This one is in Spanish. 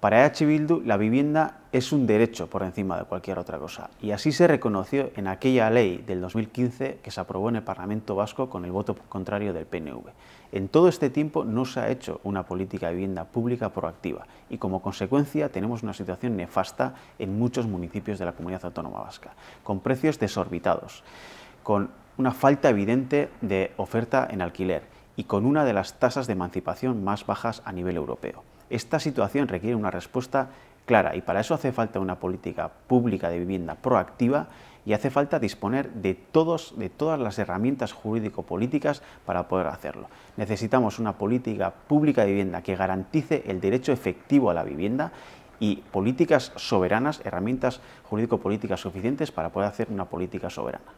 Para EH Bildu, la vivienda es un derecho por encima de cualquier otra cosa, y así se reconoció en aquella ley del 2015 que se aprobó en el Parlamento Vasco con el voto contrario del PNV. En todo este tiempo no se ha hecho una política de vivienda pública proactiva, y como consecuencia tenemos una situación nefasta en muchos municipios de la comunidad autónoma vasca, con precios desorbitados, con una falta evidente de oferta en alquiler y con una de las tasas de emancipación más bajas a nivel europeo. Esta situación requiere una respuesta clara y para eso hace falta una política pública de vivienda proactiva y hace falta disponer de, todos, de todas las herramientas jurídico-políticas para poder hacerlo. Necesitamos una política pública de vivienda que garantice el derecho efectivo a la vivienda y políticas soberanas, herramientas jurídico-políticas suficientes para poder hacer una política soberana.